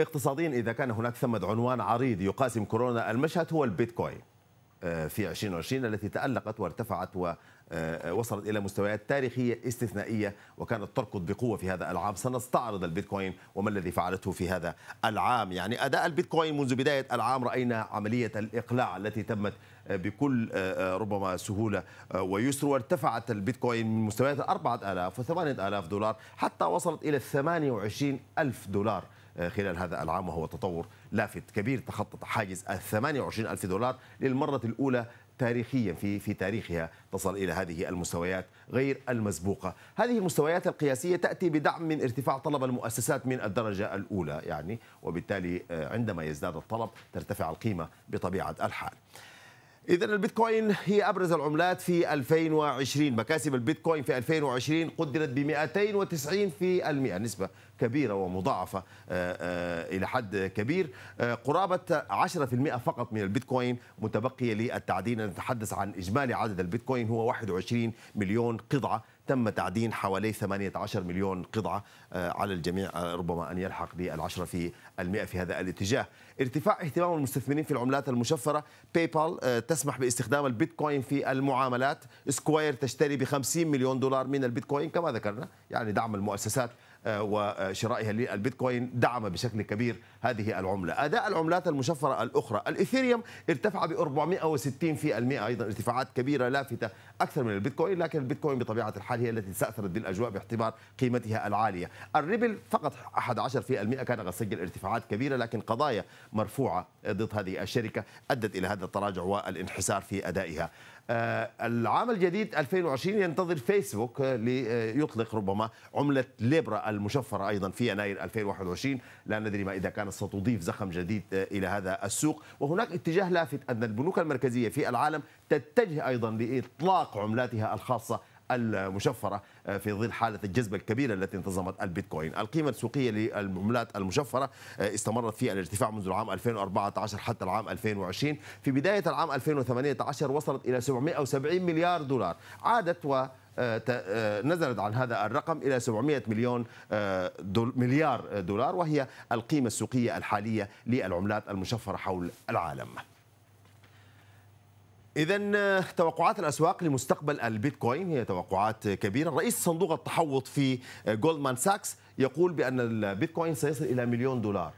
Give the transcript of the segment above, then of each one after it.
اقتصاديا إذا كان هناك ثمة عنوان عريض يقاسم كورونا المشهد هو البيتكوين آه، في 2020 التي تألقت وارتفعت ووصلت آه، آه، إلى مستويات تاريخية استثنائية وكانت تركض بقوة في هذا العام سنستعرض البيتكوين وما الذي فعلته في هذا العام يعني أداء البيتكوين منذ بداية العام رأينا عملية الإقلاع التي تمت بكل ربما سهولة ويسر وارتفعت البيتكوين من مستويات 4000 و 8000 دولار حتى وصلت إلى 28000 دولار آه، خلال هذا العام وهو تطور لافت كبير تخطط حاجز ال 28 ألف دولار للمرة الأولى تاريخيا في في تاريخها تصل الى هذه المستويات غير المسبوقه، هذه المستويات القياسيه تاتي بدعم من ارتفاع طلب المؤسسات من الدرجه الاولى يعني وبالتالي آه، عندما يزداد الطلب ترتفع القيمه بطبيعه الحال. إذا البيتكوين هي أبرز العملات في 2020 مكاسب البيتكوين في 2020 قدرت ب 290 في المئة نسبة كبيرة ومضاعفة آه، آه، إلى حد كبير آه، قرابة 10% فقط من البيتكوين متبقية للتعدين نتحدث عن إجمالي عدد البيتكوين هو 21 مليون قطعة تم تعدين حوالي 18 مليون قطعة آه، على الجميع آه، ربما أن يلحق بالعشرة في المئة في هذا الاتجاه ارتفاع اهتمام المستثمرين في العملات المشفرة باي آه، بال تسمح باستخدام البيتكوين في المعاملات سكوير تشتري ب 50 مليون دولار من البيتكوين كما ذكرنا يعني دعم المؤسسات وشرائها للبيتكوين دعم بشكل كبير هذه العملة أداء العملات المشفرة الأخرى الإثيريوم ارتفع ب 460% أيضا ارتفاعات كبيرة لافتة أكثر من البيتكوين لكن البيتكوين بطبيعة الحال الحال هي التي استأثرت بالاجواء باعتبار قيمتها العاليه. الريبل فقط 11% كان قد سجل ارتفاعات كبيره لكن قضايا مرفوعه ضد هذه الشركه ادت الى هذا التراجع والانحسار في ادائها. آه، العام الجديد 2020 ينتظر فيسبوك آه، ليطلق ربما عملة ليبرا المشفرة أيضا في يناير 2021 لا ندري ما إذا كانت ستضيف زخم جديد آه، إلى هذا السوق وهناك اتجاه لافت أن البنوك المركزية في العالم تتجه أيضا لإطلاق عملاتها الخاصة المشفرة آه، في ظل حالة الجذب الكبيرة التي انتظمت البيتكوين القيمة السوقية للعملات المشفرة آه، استمرت في الارتفاع منذ العام 2014 حتى العام 2020 في بداية العام 2018 وصلت إلى 770 مليار دولار عادت و آه، نزلت عن هذا الرقم الى 700 مليون دول مليار دولار وهي القيمه السوقيه الحاليه للعملات المشفره حول العالم إذا توقعات الأسواق لمستقبل البيتكوين هي توقعات كبيرة، رئيس صندوق التحوط في جولدمان ساكس يقول بأن البيتكوين سيصل إلى مليون دولار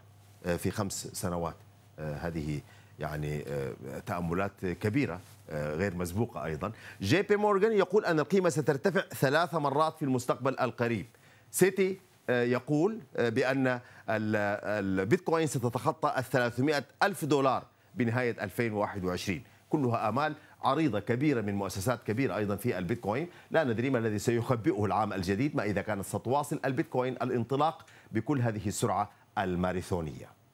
آه، في خمس سنوات آه، هذه يعني آه، تأملات كبيرة غير مسبوقة أيضا جي بي مورغان يقول أن القيمة سترتفع ثلاث مرات في المستقبل القريب سيتي يقول بأن البيتكوين ستتخطى ال 300 ألف دولار بنهاية 2021 كلها آمال عريضة كبيرة من مؤسسات كبيرة أيضا في البيتكوين لا ندري ما الذي سيخبئه العام الجديد ما إذا كانت ستواصل البيتكوين الانطلاق بكل هذه السرعة الماراثونية